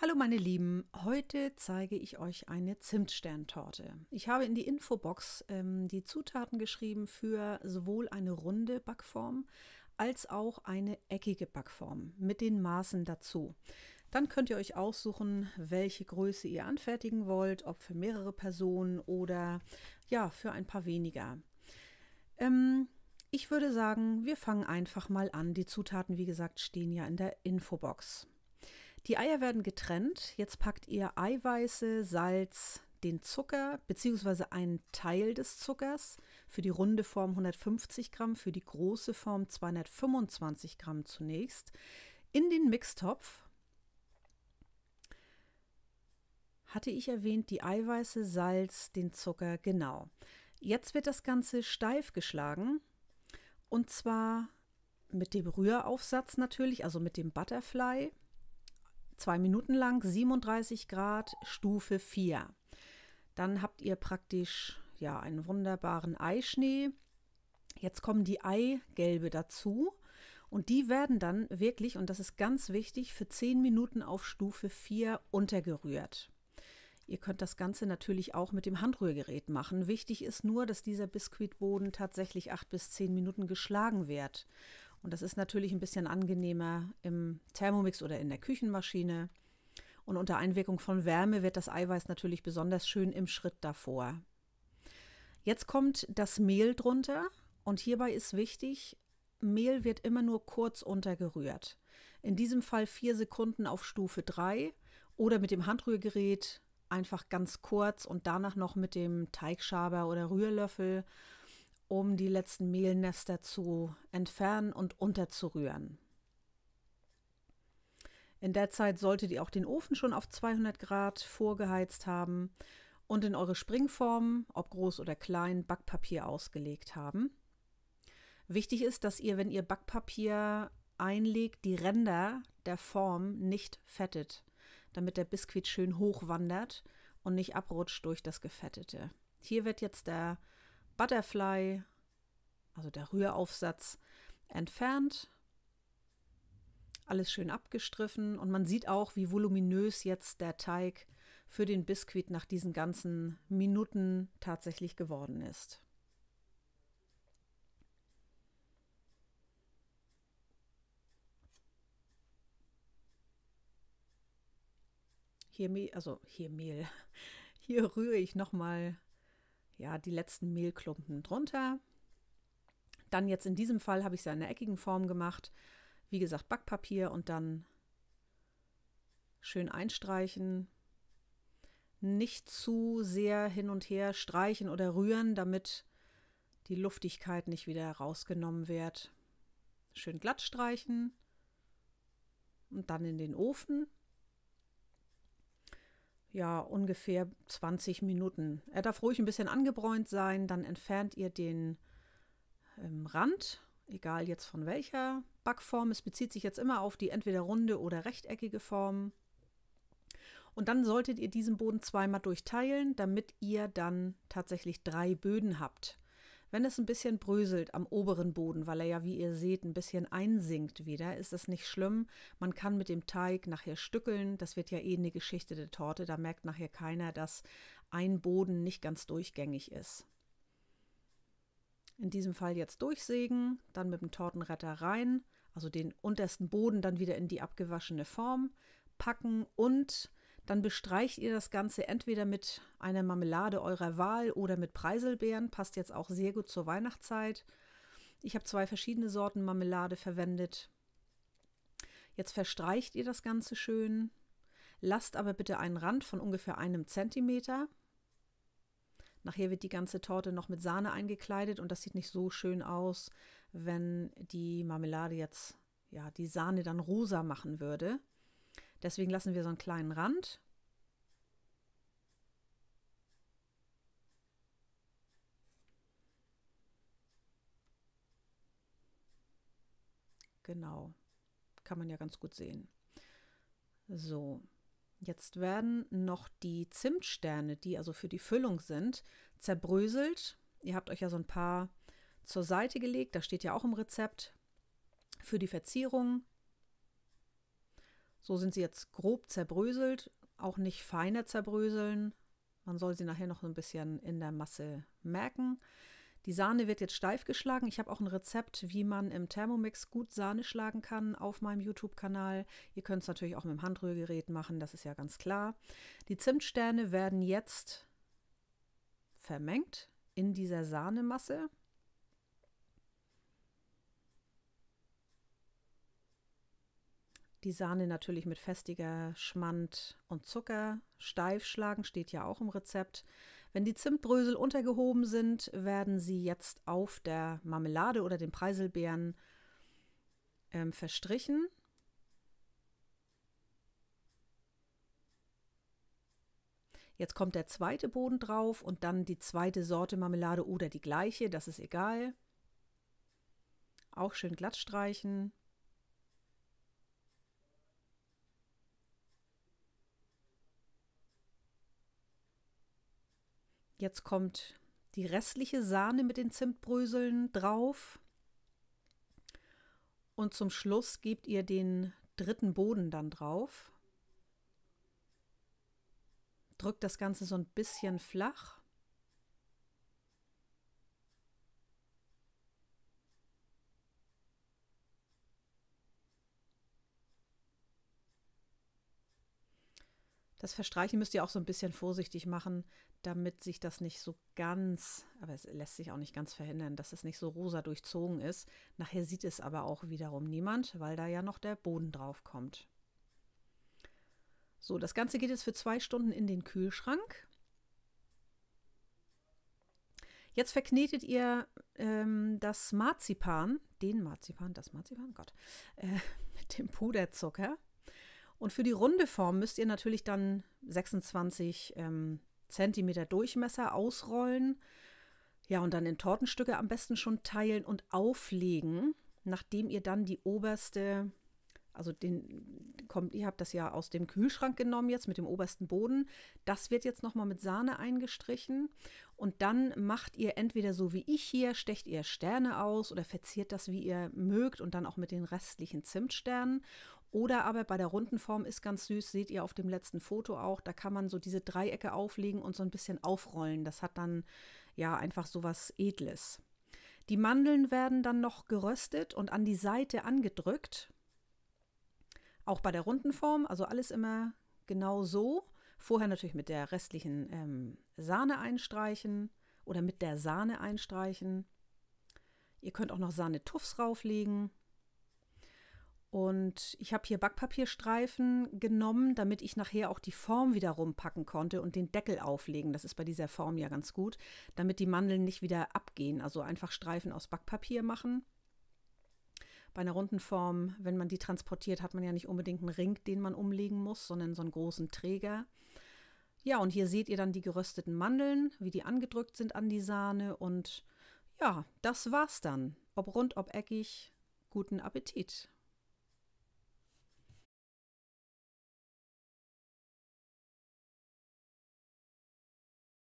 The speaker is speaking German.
Hallo meine Lieben, heute zeige ich euch eine Zimtsterntorte. Ich habe in die Infobox ähm, die Zutaten geschrieben für sowohl eine runde Backform als auch eine eckige Backform mit den Maßen dazu. Dann könnt ihr euch aussuchen, welche Größe ihr anfertigen wollt, ob für mehrere Personen oder ja, für ein paar weniger. Ähm, ich würde sagen, wir fangen einfach mal an. Die Zutaten, wie gesagt, stehen ja in der Infobox. Die Eier werden getrennt. Jetzt packt ihr Eiweiße, Salz, den Zucker bzw. einen Teil des Zuckers für die runde Form 150 Gramm, für die große Form 225 Gramm zunächst in den Mixtopf. Hatte ich erwähnt, die Eiweiße, Salz, den Zucker, genau. Jetzt wird das Ganze steif geschlagen und zwar mit dem Rühraufsatz natürlich, also mit dem Butterfly zwei Minuten lang, 37 Grad, Stufe 4. Dann habt ihr praktisch ja einen wunderbaren Eischnee. Jetzt kommen die Eigelbe dazu und die werden dann wirklich, und das ist ganz wichtig, für 10 Minuten auf Stufe 4 untergerührt. Ihr könnt das Ganze natürlich auch mit dem Handrührgerät machen. Wichtig ist nur, dass dieser Biskuitboden tatsächlich 8 bis 10 Minuten geschlagen wird. Und das ist natürlich ein bisschen angenehmer im Thermomix oder in der Küchenmaschine. Und unter Einwirkung von Wärme wird das Eiweiß natürlich besonders schön im Schritt davor. Jetzt kommt das Mehl drunter und hierbei ist wichtig, Mehl wird immer nur kurz untergerührt. In diesem Fall vier Sekunden auf Stufe 3 oder mit dem Handrührgerät einfach ganz kurz und danach noch mit dem Teigschaber oder Rührlöffel um die letzten Mehlnester zu entfernen und unterzurühren. In der Zeit solltet ihr auch den Ofen schon auf 200 Grad vorgeheizt haben und in eure Springformen, ob groß oder klein, Backpapier ausgelegt haben. Wichtig ist, dass ihr, wenn ihr Backpapier einlegt, die Ränder der Form nicht fettet, damit der Biskuit schön hoch wandert und nicht abrutscht durch das Gefettete. Hier wird jetzt der Butterfly, also der Rühraufsatz, entfernt. Alles schön abgestriffen und man sieht auch, wie voluminös jetzt der Teig für den Biskuit nach diesen ganzen Minuten tatsächlich geworden ist. Hier, also hier Mehl. Hier rühre ich nochmal ja, die letzten Mehlklumpen drunter. Dann jetzt in diesem Fall habe ich es ja in der eckigen Form gemacht. Wie gesagt, Backpapier und dann schön einstreichen. Nicht zu sehr hin und her streichen oder rühren, damit die Luftigkeit nicht wieder rausgenommen wird. Schön glatt streichen und dann in den Ofen ja, ungefähr 20 Minuten. Er darf ruhig ein bisschen angebräunt sein, dann entfernt ihr den ähm, Rand, egal jetzt von welcher Backform. Es bezieht sich jetzt immer auf die entweder runde oder rechteckige Form. Und dann solltet ihr diesen Boden zweimal durchteilen, damit ihr dann tatsächlich drei Böden habt. Wenn es ein bisschen bröselt am oberen Boden, weil er ja, wie ihr seht, ein bisschen einsinkt wieder, ist das nicht schlimm. Man kann mit dem Teig nachher stückeln. Das wird ja eh eine Geschichte der Torte. Da merkt nachher keiner, dass ein Boden nicht ganz durchgängig ist. In diesem Fall jetzt durchsägen, dann mit dem Tortenretter rein, also den untersten Boden dann wieder in die abgewaschene Form packen und dann bestreicht ihr das Ganze entweder mit einer Marmelade eurer Wahl oder mit Preiselbeeren. Passt jetzt auch sehr gut zur Weihnachtszeit. Ich habe zwei verschiedene Sorten Marmelade verwendet. Jetzt verstreicht ihr das Ganze schön. Lasst aber bitte einen Rand von ungefähr einem Zentimeter. Nachher wird die ganze Torte noch mit Sahne eingekleidet und das sieht nicht so schön aus, wenn die Marmelade jetzt ja die Sahne dann rosa machen würde. Deswegen lassen wir so einen kleinen Rand. Genau, kann man ja ganz gut sehen. So, jetzt werden noch die Zimtsterne, die also für die Füllung sind, zerbröselt. Ihr habt euch ja so ein paar zur Seite gelegt, da steht ja auch im Rezept. Für die Verzierung so sind sie jetzt grob zerbröselt, auch nicht feiner zerbröseln. Man soll sie nachher noch ein bisschen in der Masse merken. Die Sahne wird jetzt steif geschlagen. Ich habe auch ein Rezept, wie man im Thermomix gut Sahne schlagen kann auf meinem YouTube-Kanal. Ihr könnt es natürlich auch mit dem Handrührgerät machen, das ist ja ganz klar. Die Zimtsterne werden jetzt vermengt in dieser Sahnemasse. Die Sahne natürlich mit Festiger, Schmand und Zucker. Steif schlagen steht ja auch im Rezept. Wenn die Zimtbrösel untergehoben sind, werden sie jetzt auf der Marmelade oder den Preiselbeeren ähm, verstrichen. Jetzt kommt der zweite Boden drauf und dann die zweite Sorte Marmelade oder die gleiche, das ist egal. Auch schön glatt streichen. Jetzt kommt die restliche Sahne mit den Zimtbröseln drauf. Und zum Schluss gebt ihr den dritten Boden dann drauf. Drückt das Ganze so ein bisschen flach. Das Verstreichen müsst ihr auch so ein bisschen vorsichtig machen, damit sich das nicht so ganz, aber es lässt sich auch nicht ganz verhindern, dass es nicht so rosa durchzogen ist. Nachher sieht es aber auch wiederum niemand, weil da ja noch der Boden drauf kommt. So, das Ganze geht jetzt für zwei Stunden in den Kühlschrank. Jetzt verknetet ihr ähm, das Marzipan, den Marzipan, das Marzipan, Gott, äh, mit dem Puderzucker. Und für die runde Form müsst ihr natürlich dann 26 ähm, Zentimeter Durchmesser ausrollen. Ja, und dann in Tortenstücke am besten schon teilen und auflegen, nachdem ihr dann die oberste, also den, kommt, ihr habt das ja aus dem Kühlschrank genommen jetzt mit dem obersten Boden. Das wird jetzt nochmal mit Sahne eingestrichen. Und dann macht ihr entweder so wie ich hier, stecht ihr Sterne aus oder verziert das, wie ihr mögt und dann auch mit den restlichen Zimtsternen. Oder aber bei der runden Form ist ganz süß, seht ihr auf dem letzten Foto auch, da kann man so diese Dreiecke auflegen und so ein bisschen aufrollen. Das hat dann ja einfach so was Edles. Die Mandeln werden dann noch geröstet und an die Seite angedrückt. Auch bei der runden Form, also alles immer genau so. Vorher natürlich mit der restlichen ähm, Sahne einstreichen oder mit der Sahne einstreichen. Ihr könnt auch noch Sahne-Tuffs rauflegen. Und ich habe hier Backpapierstreifen genommen, damit ich nachher auch die Form wieder rumpacken konnte und den Deckel auflegen. Das ist bei dieser Form ja ganz gut, damit die Mandeln nicht wieder abgehen. Also einfach Streifen aus Backpapier machen. Bei einer runden Form, wenn man die transportiert, hat man ja nicht unbedingt einen Ring, den man umlegen muss, sondern so einen großen Träger. Ja, und hier seht ihr dann die gerösteten Mandeln, wie die angedrückt sind an die Sahne. Und ja, das war's dann. Ob rund, ob eckig, guten Appetit.